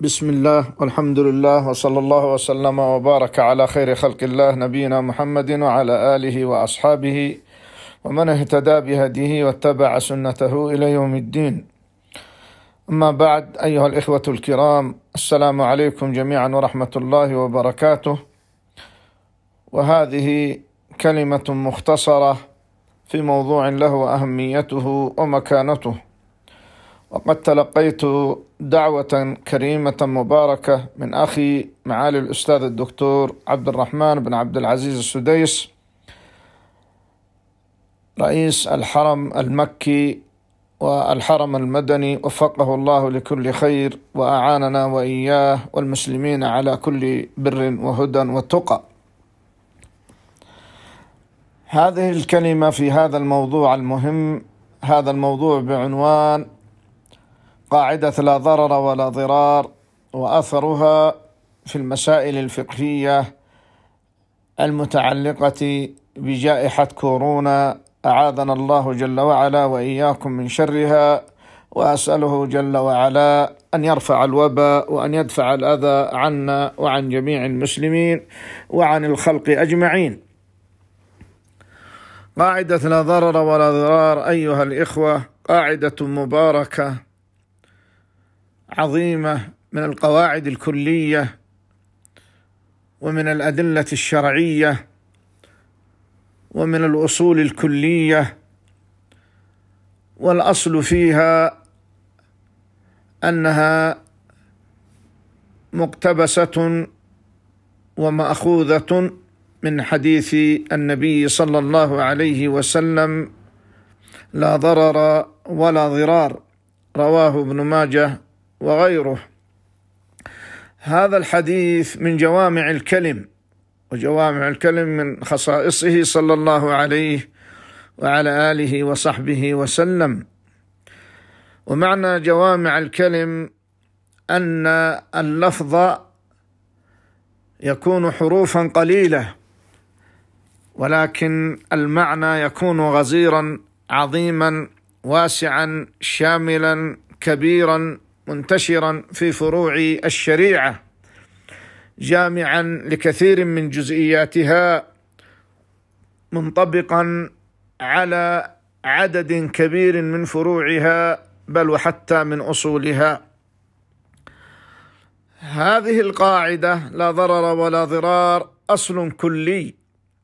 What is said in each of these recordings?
بسم الله والحمد لله وصلى الله وسلم وبارك على خير خلق الله نبينا محمد وعلى آله وأصحابه ومن اهتدى بهديه واتبع سنته إلى يوم الدين أما بعد أيها الإخوة الكرام السلام عليكم جميعا ورحمة الله وبركاته وهذه كلمة مختصرة في موضوع له أهميته ومكانته وقد تلقيت دعوة كريمة مباركة من أخي معالي الأستاذ الدكتور عبد الرحمن بن عبد العزيز السديس رئيس الحرم المكي والحرم المدني وفقه الله لكل خير وأعاننا وإياه والمسلمين على كل بر وهدى وتقى هذه الكلمة في هذا الموضوع المهم هذا الموضوع بعنوان قاعدة لا ضرر ولا ضرار وأثرها في المسائل الفقهية المتعلقة بجائحة كورونا أعاذنا الله جل وعلا وإياكم من شرها وأسأله جل وعلا أن يرفع الوباء وأن يدفع الأذى عنا وعن جميع المسلمين وعن الخلق أجمعين قاعدة لا ضرر ولا ضرار أيها الإخوة قاعدة مباركة عظيمه من القواعد الكليه ومن الادله الشرعيه ومن الاصول الكليه والاصل فيها انها مقتبسه وماخوذه من حديث النبي صلى الله عليه وسلم لا ضرر ولا ضرار رواه ابن ماجه وغيره هذا الحديث من جوامع الكلم وجوامع الكلم من خصائصه صلى الله عليه وعلى اله وصحبه وسلم ومعنى جوامع الكلم ان اللفظ يكون حروفا قليله ولكن المعنى يكون غزيرا عظيما واسعا شاملا كبيرا منتشرا في فروع الشريعه جامعا لكثير من جزئياتها منطبقا على عدد كبير من فروعها بل وحتى من اصولها هذه القاعده لا ضرر ولا ضرار اصل كلي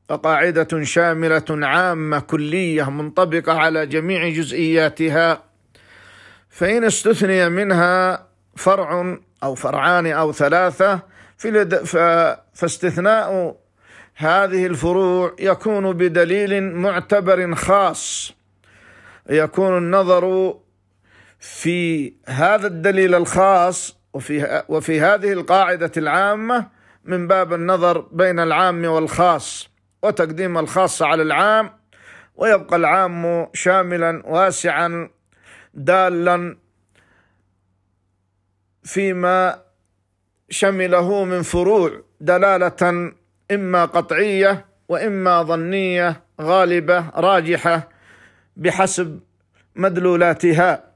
وقاعده شامله عامه كليه منطبقه على جميع جزئياتها فإن استثني منها فرع أو فرعان أو ثلاثة فاستثناء هذه الفروع يكون بدليل معتبر خاص يكون النظر في هذا الدليل الخاص وفي وفي هذه القاعدة العامة من باب النظر بين العام والخاص وتقديم الخاص على العام ويبقى العام شاملا واسعا دالا فيما شمله من فروع دلاله اما قطعيه واما ظنيه غالبه راجحه بحسب مدلولاتها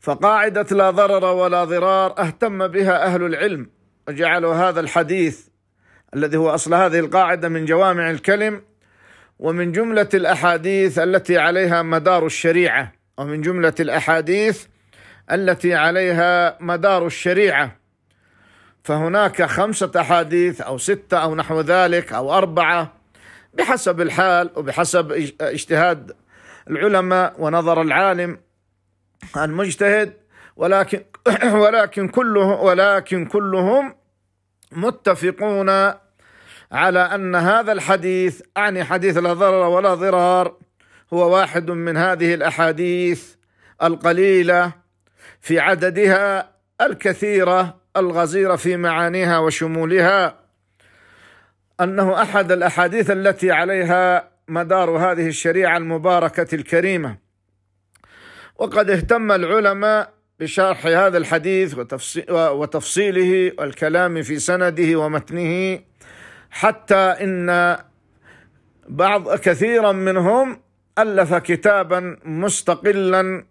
فقاعده لا ضرر ولا ضرار اهتم بها اهل العلم وجعلوا هذا الحديث الذي هو اصل هذه القاعده من جوامع الكلم ومن جمله الاحاديث التي عليها مدار الشريعه ومن جملة الأحاديث التي عليها مدار الشريعة فهناك خمسة أحاديث أو ستة أو نحو ذلك أو أربعة بحسب الحال وبحسب اجتهاد العلماء ونظر العالم المجتهد ولكن ولكن كله ولكن كلهم متفقون على ان هذا الحديث اعني حديث لا ضرر ولا ضرار هو واحد من هذه الاحاديث القليله في عددها الكثيره الغزيره في معانيها وشمولها انه احد الاحاديث التي عليها مدار هذه الشريعه المباركه الكريمه وقد اهتم العلماء بشرح هذا الحديث وتفصيله والكلام في سنده ومتنه حتى ان بعض كثيرا منهم ألف كتابا مستقلا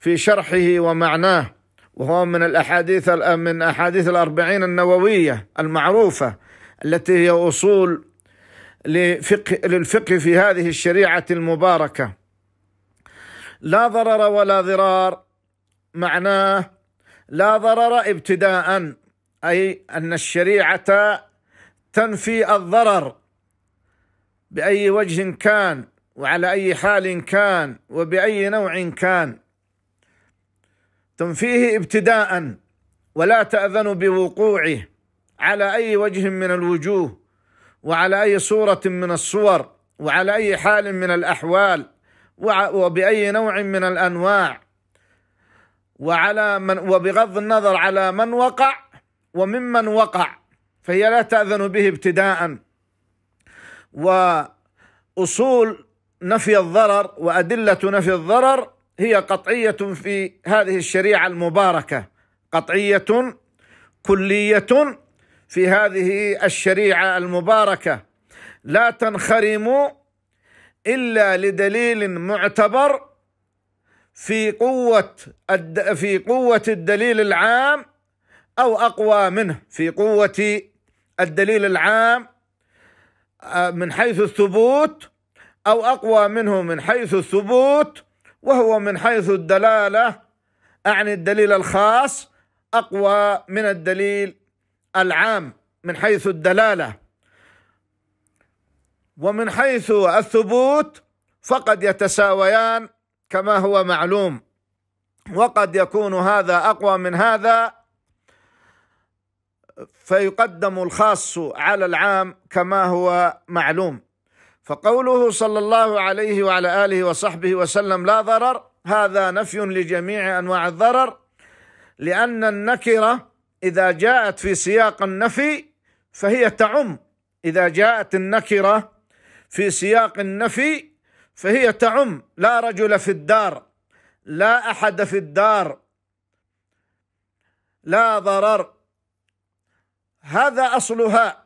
في شرحه ومعناه وهو من الأحاديث من أحاديث الأربعين النووية المعروفة التي هي أصول لفقه للفقه في هذه الشريعة المباركة لا ضرر ولا ضرار معناه لا ضرر ابتداء أي أن الشريعة تنفي الضرر بأي وجه كان وعلى اي حال كان وباي نوع كان تنفيه ابتداء ولا تاذن بوقوعه على اي وجه من الوجوه وعلى اي صوره من الصور وعلى اي حال من الاحوال وباي نوع من الانواع وعلى من وبغض النظر على من وقع وممن وقع فهي لا تاذن به ابتداء واصول نفي الضرر وأدلة نفي الضرر هي قطعية في هذه الشريعة المباركة قطعية كلية في هذه الشريعة المباركة لا تنخرم إلا لدليل معتبر في قوة في قوة الدليل العام أو أقوى منه في قوة الدليل العام آه، من حيث الثبوت أو أقوى منه من حيث الثبوت وهو من حيث الدلالة أعني الدليل الخاص أقوى من الدليل العام من حيث الدلالة ومن حيث الثبوت فقد يتساويان كما هو معلوم وقد يكون هذا أقوى من هذا فيقدم الخاص على العام كما هو معلوم فقوله صلى الله عليه وعلى اله وصحبه وسلم لا ضرر هذا نفي لجميع انواع الضرر لان النكره اذا جاءت في سياق النفي فهي تعم اذا جاءت النكره في سياق النفي فهي تعم لا رجل في الدار لا احد في الدار لا ضرر هذا اصلها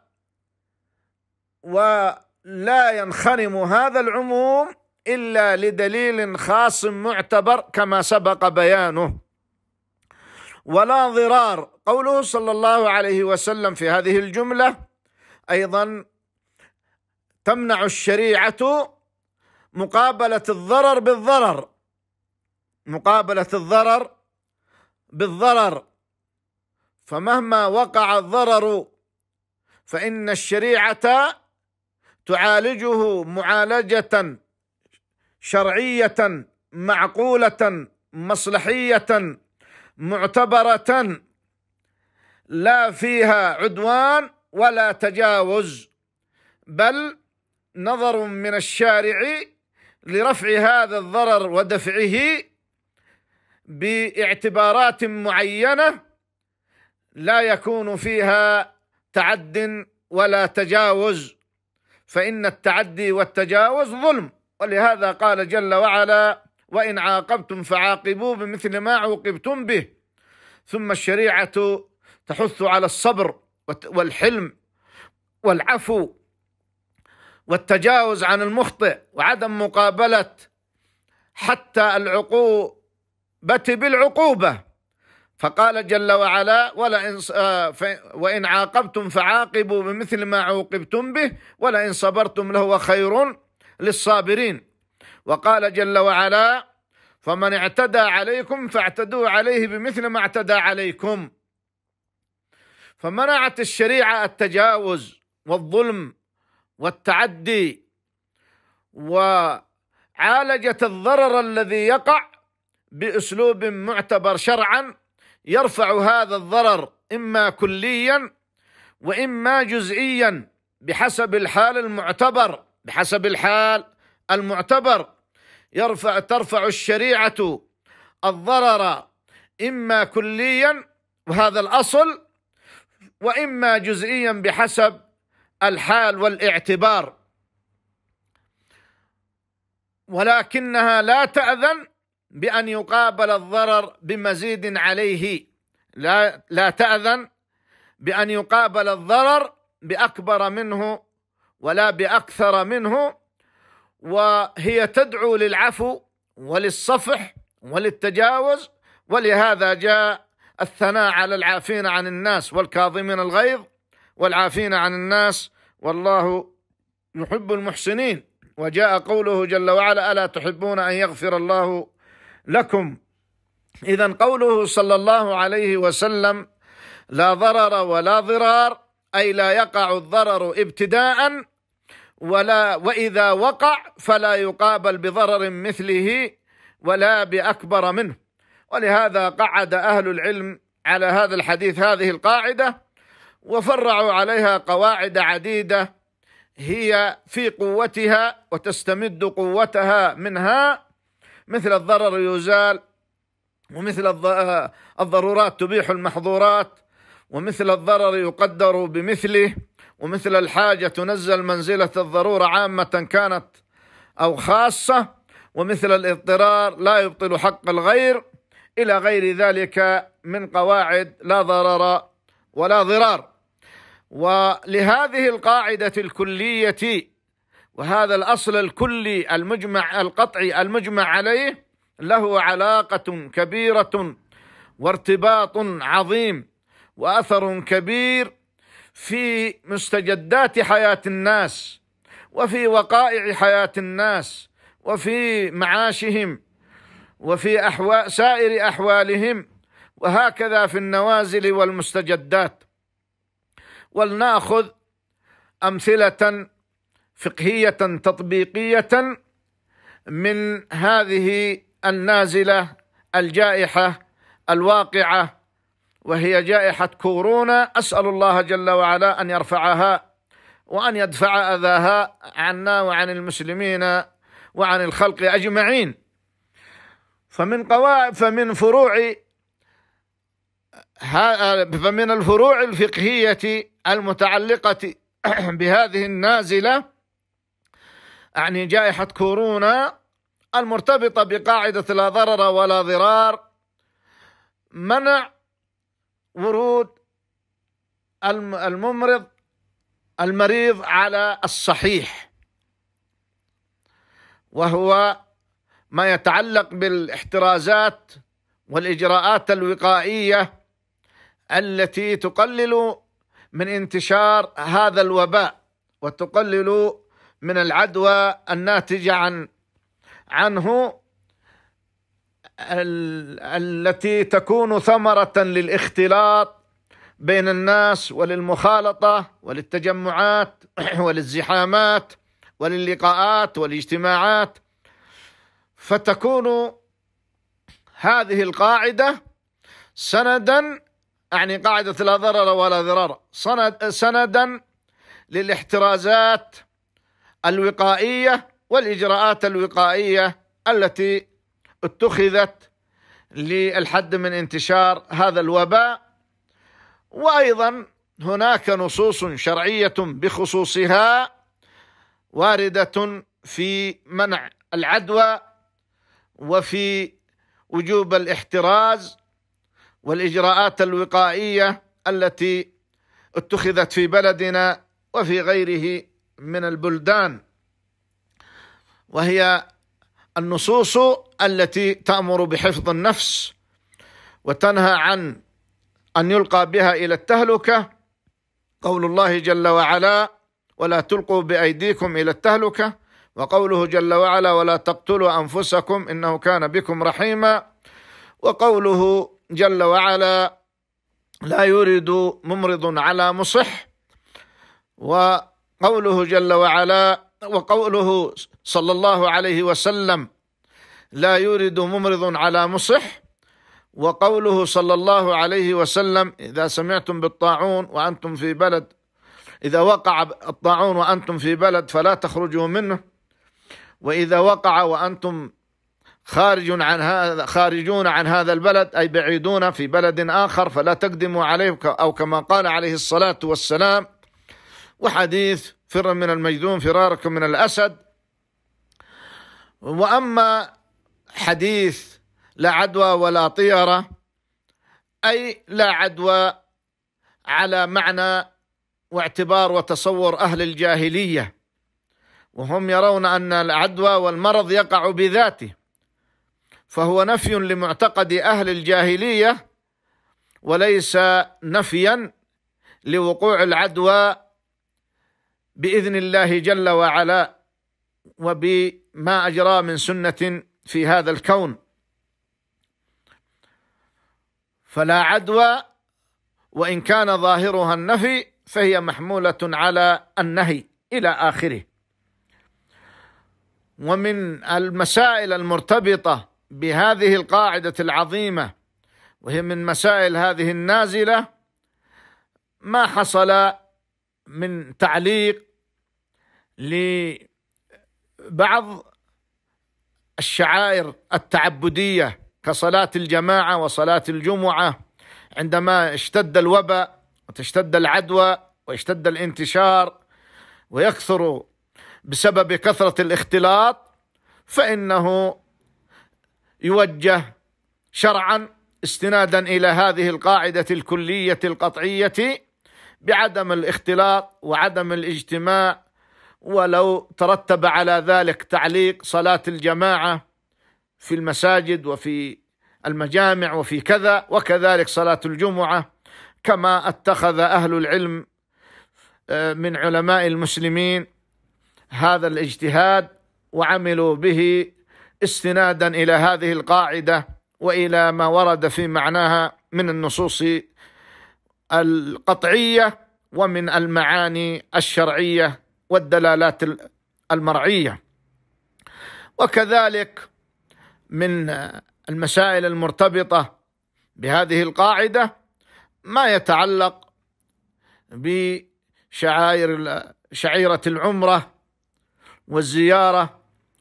و لا ينخرم هذا العموم الا لدليل خاص معتبر كما سبق بيانه ولا ضرار قوله صلى الله عليه وسلم في هذه الجمله ايضا تمنع الشريعه مقابله الضرر بالضرر مقابله الضرر بالضرر فمهما وقع الضرر فان الشريعه تعالجه معالجه شرعيه معقوله مصلحيه معتبره لا فيها عدوان ولا تجاوز بل نظر من الشارع لرفع هذا الضرر ودفعه باعتبارات معينه لا يكون فيها تعد ولا تجاوز فإن التعدي والتجاوز ظلم ولهذا قال جل وعلا وإن عاقبتم فعاقبوا بمثل ما عوقبتم به ثم الشريعة تحث على الصبر والحلم والعفو والتجاوز عن المخطئ وعدم مقابلة حتى العقوبة بالعقوبة فقال جل وعلا ولئن آه، وإن عاقبتم فعاقبوا بمثل ما عوقبتم به ولئن صبرتم لهو خير للصابرين وقال جل وعلا فمن اعتدى عليكم فاعتدوا عليه بمثل ما اعتدى عليكم فمنعت الشريعة التجاوز والظلم والتعدي وعالجت الضرر الذي يقع بأسلوب معتبر شرعاً يرفع هذا الضرر إما كليا وإما جزئيا بحسب الحال المعتبر بحسب الحال المعتبر يرفع ترفع الشريعة الضرر إما كليا وهذا الأصل وإما جزئيا بحسب الحال والاعتبار ولكنها لا تأذن بأن يقابل الضرر بمزيد عليه لا لا تأذن بأن يقابل الضرر بأكبر منه ولا بأكثر منه وهي تدعو للعفو وللصفح وللتجاوز ولهذا جاء الثناء على العافين عن الناس والكاظمين الغيظ والعافين عن الناس والله يحب المحسنين وجاء قوله جل وعلا ألا تحبون أن يغفر الله لكم إذا قوله صلى الله عليه وسلم لا ضرر ولا ضرار أي لا يقع الضرر ابتداء ولا وإذا وقع فلا يقابل بضرر مثله ولا بأكبر منه ولهذا قعد أهل العلم على هذا الحديث هذه القاعدة وفرعوا عليها قواعد عديدة هي في قوتها وتستمد قوتها منها مثل الضرر يزال ومثل آه، الضرورات تبيح المحظورات ومثل الضرر يقدر بمثله ومثل الحاجة تنزل منزلة الضرورة عامة كانت أو خاصة ومثل الاضطرار لا يبطل حق الغير إلى غير ذلك من قواعد لا ضرر ولا ضرار ولهذه القاعدة الكلية وهذا الأصل الكلي المجمع القطعي المجمع عليه له علاقة كبيرة وارتباط عظيم وأثر كبير في مستجدات حياة الناس وفي وقائع حياة الناس وفي معاشهم وفي أحوال سائر أحوالهم وهكذا في النوازل والمستجدات ولناخذ أمثلة فقهيه تطبيقيه من هذه النازله الجائحه الواقعه وهي جائحه كورونا اسال الله جل وعلا ان يرفعها وان يدفع اذاها عنا وعن المسلمين وعن الخلق اجمعين فمن قواعد فمن فروع فمن الفروع الفقهيه المتعلقه بهذه النازله يعني جائحة كورونا المرتبطة بقاعدة لا ضرر ولا ضرار منع ورود الممرض المريض على الصحيح وهو ما يتعلق بالاحترازات والاجراءات الوقائيه التي تقلل من انتشار هذا الوباء وتقلل من العدوى الناتجة عن عنه التي تكون ثمرة للاختلاط بين الناس وللمخالطة وللتجمعات وللزحامات وللقاءات والاجتماعات فتكون هذه القاعدة سندا يعني قاعدة لا ضرر ولا ضرار سندا للاحترازات الوقائيه والاجراءات الوقائيه التي اتخذت للحد من انتشار هذا الوباء وايضا هناك نصوص شرعيه بخصوصها وارده في منع العدوى وفي وجوب الاحتراز والاجراءات الوقائيه التي اتخذت في بلدنا وفي غيره من البلدان وهي النصوص التي تأمر بحفظ النفس وتنهى عن أن يلقى بها إلى التهلكة قول الله جل وعلا ولا تلقوا بأيديكم إلى التهلكة وقوله جل وعلا ولا تقتلوا أنفسكم إنه كان بكم رحيما وقوله جل وعلا لا يريد ممرض على مصح و قوله جل وعلا وقوله صلى الله عليه وسلم لا يورد ممرض على مصح وقوله صلى الله عليه وسلم إذا سمعتم بالطاعون وأنتم في بلد إذا وقع الطاعون وأنتم في بلد فلا تخرجوا منه وإذا وقع وأنتم خارج عن هذا خارجون عن هذا البلد أي بعيدون في بلد آخر فلا تقدموا عليه أو كما قال عليه الصلاة والسلام وحديث فر من المجذوم فراركم من الأسد وأما حديث لا عدوى ولا طيرة أي لا عدوى على معنى واعتبار وتصور أهل الجاهلية وهم يرون أن العدوى والمرض يقع بذاته فهو نفي لمعتقد أهل الجاهلية وليس نفيا لوقوع العدوى باذن الله جل وعلا وبما اجرى من سنه في هذا الكون فلا عدوى وان كان ظاهرها النفي فهي محموله على النهي الى اخره ومن المسائل المرتبطه بهذه القاعده العظيمه وهي من مسائل هذه النازله ما حصل من تعليق لبعض الشعائر التعبدية كصلاة الجماعة وصلاة الجمعة عندما اشتد الوباء وتشتد العدوى ويشتد الانتشار ويكثر بسبب كثرة الاختلاط فإنه يوجه شرعا استنادا إلى هذه القاعدة الكلية القطعية بعدم الاختلاط وعدم الاجتماع ولو ترتب على ذلك تعليق صلاة الجماعة في المساجد وفي المجامع وفي كذا وكذلك صلاة الجمعة كما اتخذ أهل العلم آه، من علماء المسلمين هذا الاجتهاد وعملوا به استنادا إلى هذه القاعدة وإلى ما ورد في معناها من النصوص القطعيه ومن المعاني الشرعيه والدلالات المرعيه وكذلك من المسائل المرتبطه بهذه القاعده ما يتعلق بشعائر شعيره العمره والزياره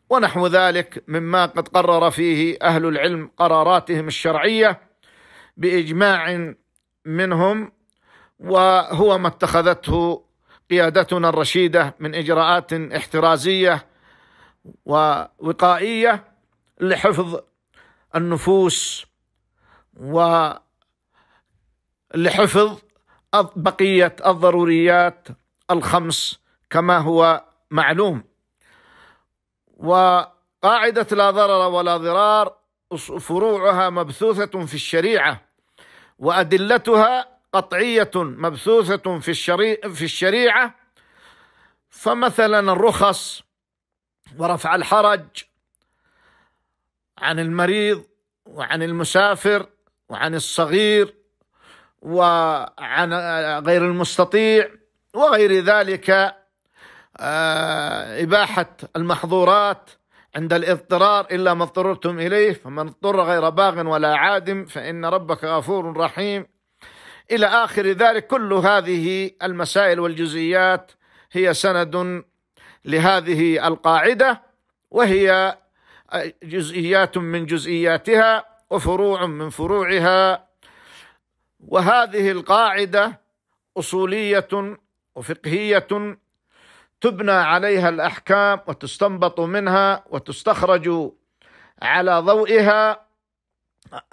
ونحو ذلك مما قد قرر فيه اهل العلم قراراتهم الشرعيه باجماع منهم وهو ما اتخذته قيادتنا الرشيده من اجراءات احترازيه ووقائيه لحفظ النفوس ولحفظ بقيه الضروريات الخمس كما هو معلوم وقاعده لا ضرر ولا ضرار فروعها مبثوثه في الشريعه وأدلتها قطعية مبثوثة في الشريعة, في الشريعة فمثلا الرخص ورفع الحرج عن المريض وعن المسافر وعن الصغير وعن غير المستطيع وغير ذلك آه، إباحة المحظورات عند الاضطرار إلا ما اضطررتم إليه فمن اضطر غير باغ ولا عادم فإن ربك غفور رحيم إلى آخر ذلك كل هذه المسائل والجزئيات هي سند لهذه القاعدة وهي جزئيات من جزئياتها وفروع من فروعها وهذه القاعدة أصولية وفقهية تبنى عليها الأحكام وتستنبط منها وتستخرج على ضوئها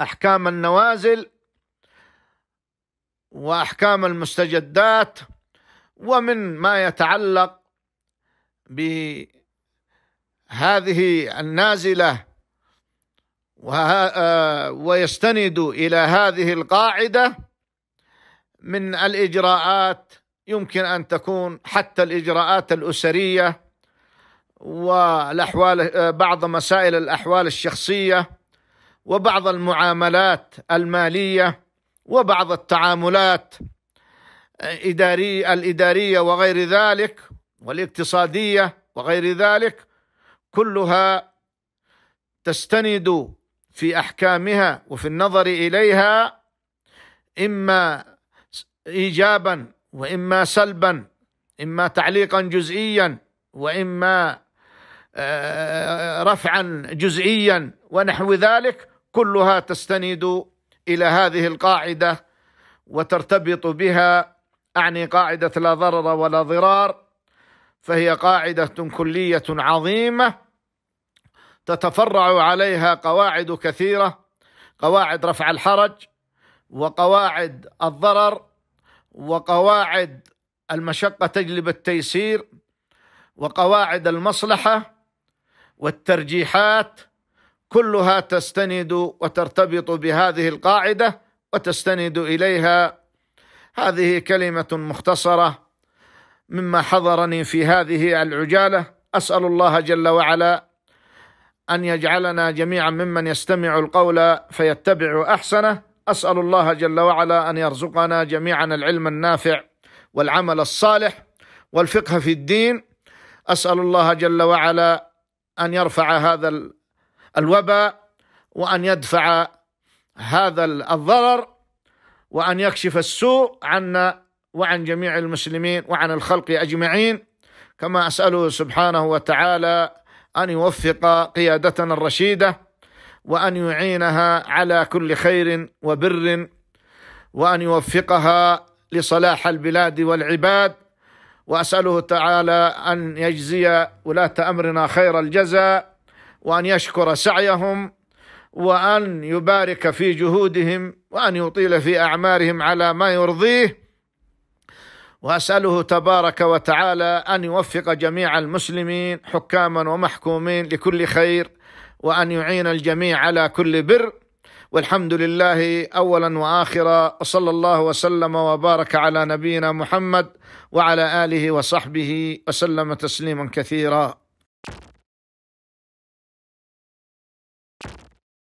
أحكام النوازل وأحكام المستجدات ومن ما يتعلق بهذه النازله آه، ويستند الى هذه القاعده من الاجراءات يمكن ان تكون حتى الاجراءات الاسريه والاحوال بعض مسائل الاحوال الشخصيه وبعض المعاملات الماليه وبعض التعاملات إداري الاداريه وغير ذلك والاقتصاديه وغير ذلك كلها تستند في احكامها وفي النظر اليها اما ايجابا واما سلبا اما تعليقا جزئيا واما آه، رفعا جزئيا ونحو ذلك كلها تستند الى هذه القاعده وترتبط بها اعني قاعده لا ضرر ولا ضرار فهي قاعده كليه عظيمه تتفرع عليها قواعد كثيره قواعد رفع الحرج وقواعد الضرر وقواعد المشقة تجلب التيسير وقواعد المصلحة والترجيحات كلها تستند وترتبط بهذه القاعدة وتستند إليها هذه كلمة مختصرة مما حضرني في هذه العجالة أسأل الله جل وعلا أن يجعلنا جميعا ممن يستمع القول فيتبع أحسنه اسال الله جل وعلا ان يرزقنا جميعا العلم النافع والعمل الصالح والفقه في الدين اسال الله جل وعلا ان يرفع هذا الوباء وان يدفع هذا الضرر وان يكشف السوء عنا وعن جميع المسلمين وعن الخلق اجمعين كما اساله سبحانه وتعالى ان يوفق قيادتنا الرشيده وان يعينها على كل خير وبر وان يوفقها لصلاح البلاد والعباد واساله تعالى ان يجزي ولاه امرنا خير الجزاء وان يشكر سعيهم وان يبارك في جهودهم وان يطيل في اعمارهم على ما يرضيه واساله تبارك وتعالى ان يوفق جميع المسلمين حكاما ومحكومين لكل خير وأن يعين الجميع على كل بر والحمد لله اولا واخرا وصلى الله وسلم وبارك على نبينا محمد وعلى اله وصحبه وسلم تسليما كثيرا